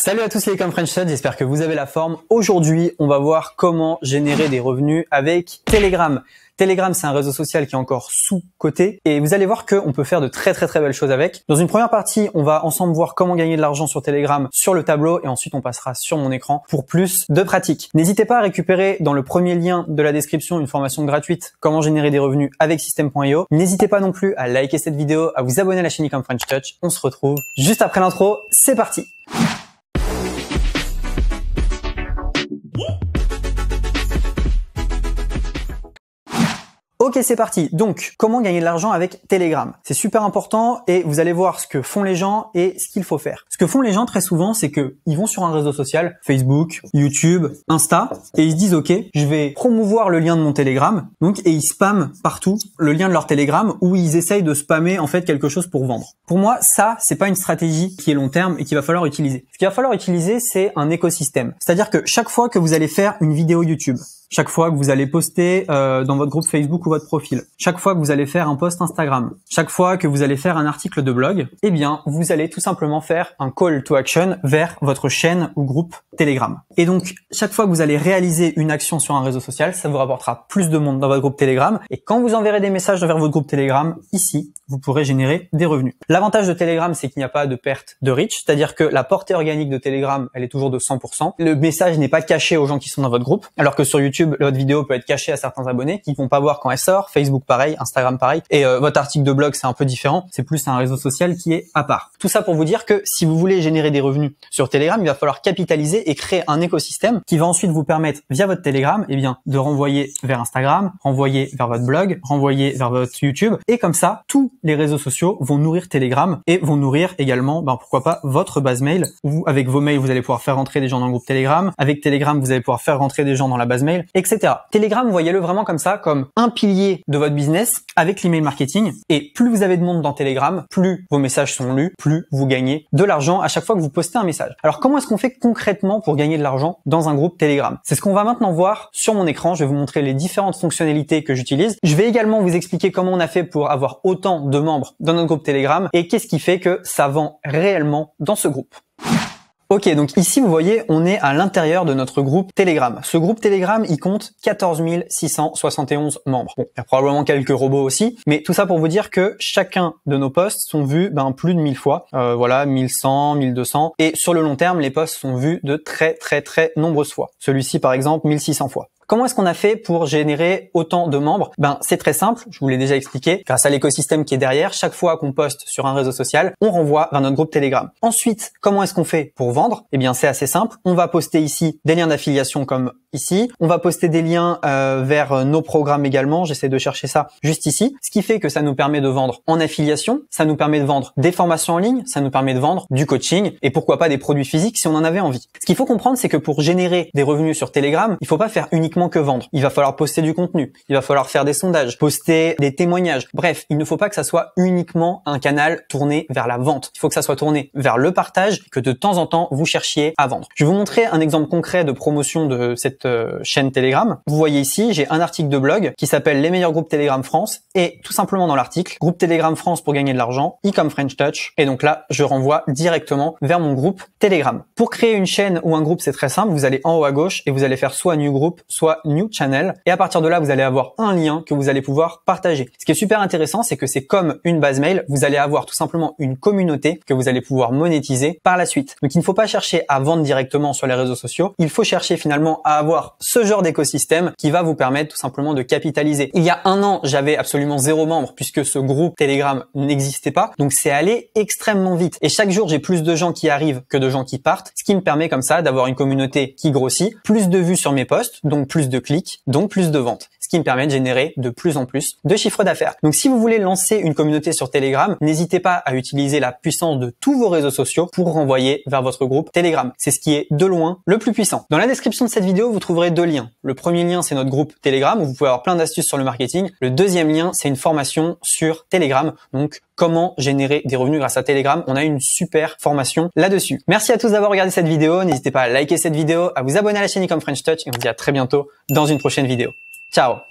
Salut à tous les Comme j'espère que vous avez la forme. Aujourd'hui, on va voir comment générer des revenus avec Telegram. Telegram, c'est un réseau social qui est encore sous-coté et vous allez voir qu'on peut faire de très très très belles choses avec. Dans une première partie, on va ensemble voir comment gagner de l'argent sur Telegram sur le tableau et ensuite on passera sur mon écran pour plus de pratiques. N'hésitez pas à récupérer dans le premier lien de la description une formation gratuite comment générer des revenus avec system.io. N'hésitez pas non plus à liker cette vidéo, à vous abonner à la chaîne Ecom French Touch. On se retrouve juste après l'intro. C'est parti. Ok, c'est parti. Donc, comment gagner de l'argent avec Telegram C'est super important et vous allez voir ce que font les gens et ce qu'il faut faire. Ce que font les gens très souvent, c'est que ils vont sur un réseau social, Facebook, YouTube, Insta, et ils se disent ok, je vais promouvoir le lien de mon Telegram. Donc, et ils spamment partout le lien de leur Telegram ou ils essayent de spammer en fait quelque chose pour vendre. Pour moi, ça, c'est pas une stratégie qui est long terme et qu'il va falloir utiliser. Ce qu'il va falloir utiliser, c'est un écosystème. C'est-à-dire que chaque fois que vous allez faire une vidéo YouTube, chaque fois que vous allez poster euh, dans votre groupe Facebook ou votre profil, chaque fois que vous allez faire un post Instagram, chaque fois que vous allez faire un article de blog, eh bien, vous allez tout simplement faire un call to action vers votre chaîne ou groupe Telegram. Et donc, chaque fois que vous allez réaliser une action sur un réseau social, ça vous rapportera plus de monde dans votre groupe Telegram. Et quand vous enverrez des messages vers votre groupe Telegram, ici, vous pourrez générer des revenus. L'avantage de Telegram, c'est qu'il n'y a pas de perte de reach, c'est-à-dire que la portée organique de Telegram, elle est toujours de 100%. Le message n'est pas caché aux gens qui sont dans votre groupe, alors que sur YouTube, votre vidéo peut être cachée à certains abonnés qui vont pas voir quand elle sort. Facebook pareil, Instagram pareil. Et euh, votre article de blog, c'est un peu différent. C'est plus un réseau social qui est à part. Tout ça pour vous dire que si vous voulez générer des revenus sur Telegram, il va falloir capitaliser et créer un écosystème qui va ensuite vous permettre via votre Telegram, eh bien, de renvoyer vers Instagram, renvoyer vers votre blog, renvoyer vers votre YouTube. Et comme ça, tous les réseaux sociaux vont nourrir Telegram et vont nourrir également, ben, pourquoi pas, votre base mail. avec vos mails, vous allez pouvoir faire rentrer des gens dans le groupe Telegram. Avec Telegram, vous allez pouvoir faire rentrer des gens dans la base mail etc. Telegram, voyez-le vraiment comme ça, comme un pilier de votre business avec l'email marketing. Et plus vous avez de monde dans Telegram, plus vos messages sont lus, plus vous gagnez de l'argent à chaque fois que vous postez un message. Alors comment est-ce qu'on fait concrètement pour gagner de l'argent dans un groupe Telegram C'est ce qu'on va maintenant voir sur mon écran. Je vais vous montrer les différentes fonctionnalités que j'utilise. Je vais également vous expliquer comment on a fait pour avoir autant de membres dans notre groupe Telegram et qu'est-ce qui fait que ça vend réellement dans ce groupe. Ok, donc ici, vous voyez, on est à l'intérieur de notre groupe Telegram. Ce groupe Telegram, il compte 14 671 membres. Bon, il y a probablement quelques robots aussi, mais tout ça pour vous dire que chacun de nos posts sont vus ben, plus de 1000 fois. Euh, voilà, 1100, 1200. Et sur le long terme, les posts sont vus de très très très nombreuses fois. Celui-ci, par exemple, 1600 fois. Comment est-ce qu'on a fait pour générer autant de membres Ben c'est très simple, je vous l'ai déjà expliqué. Grâce à l'écosystème qui est derrière, chaque fois qu'on poste sur un réseau social, on renvoie vers notre groupe Telegram. Ensuite, comment est-ce qu'on fait pour vendre Eh bien c'est assez simple. On va poster ici des liens d'affiliation comme ici. On va poster des liens euh, vers nos programmes également. J'essaie de chercher ça juste ici. Ce qui fait que ça nous permet de vendre en affiliation, ça nous permet de vendre des formations en ligne, ça nous permet de vendre du coaching et pourquoi pas des produits physiques si on en avait envie. Ce qu'il faut comprendre, c'est que pour générer des revenus sur Telegram, il faut pas faire uniquement que vendre. Il va falloir poster du contenu, il va falloir faire des sondages, poster des témoignages. Bref, il ne faut pas que ça soit uniquement un canal tourné vers la vente. Il faut que ça soit tourné vers le partage, que de temps en temps vous cherchiez à vendre. Je vais vous montrer un exemple concret de promotion de cette euh, chaîne Telegram. Vous voyez ici, j'ai un article de blog qui s'appelle Les meilleurs groupes Telegram France et tout simplement dans l'article, groupe Telegram France pour gagner de l'argent, e-com French Touch. Et donc là, je renvoie directement vers mon groupe Telegram. Pour créer une chaîne ou un groupe, c'est très simple. Vous allez en haut à gauche et vous allez faire soit New Group, soit New Channel. Et à partir de là, vous allez avoir un lien que vous allez pouvoir partager. Ce qui est super intéressant, c'est que c'est comme une base mail, vous allez avoir tout simplement une communauté que vous allez pouvoir monétiser par la suite. Donc il ne faut pas chercher à vendre directement sur les réseaux sociaux, il faut chercher finalement à avoir ce genre d'écosystème qui va vous permettre tout simplement de capitaliser. Il y a un an, j'avais absolument zéro membre puisque ce groupe Telegram n'existait pas, donc c'est allé extrêmement vite. Et chaque jour, j'ai plus de gens qui arrivent que de gens qui partent, ce qui me permet comme ça d'avoir une communauté qui grossit, plus de vues sur mes posts, donc plus plus de clics, donc plus de ventes ce qui me permet de générer de plus en plus de chiffres d'affaires. Donc si vous voulez lancer une communauté sur Telegram, n'hésitez pas à utiliser la puissance de tous vos réseaux sociaux pour renvoyer vers votre groupe Telegram. C'est ce qui est de loin le plus puissant. Dans la description de cette vidéo, vous trouverez deux liens. Le premier lien, c'est notre groupe Telegram où vous pouvez avoir plein d'astuces sur le marketing. Le deuxième lien, c'est une formation sur Telegram. Donc comment générer des revenus grâce à Telegram. On a une super formation là-dessus. Merci à tous d'avoir regardé cette vidéo. N'hésitez pas à liker cette vidéo, à vous abonner à la chaîne Ecom French Touch et on se dit à très bientôt dans une prochaine vidéo. Chao.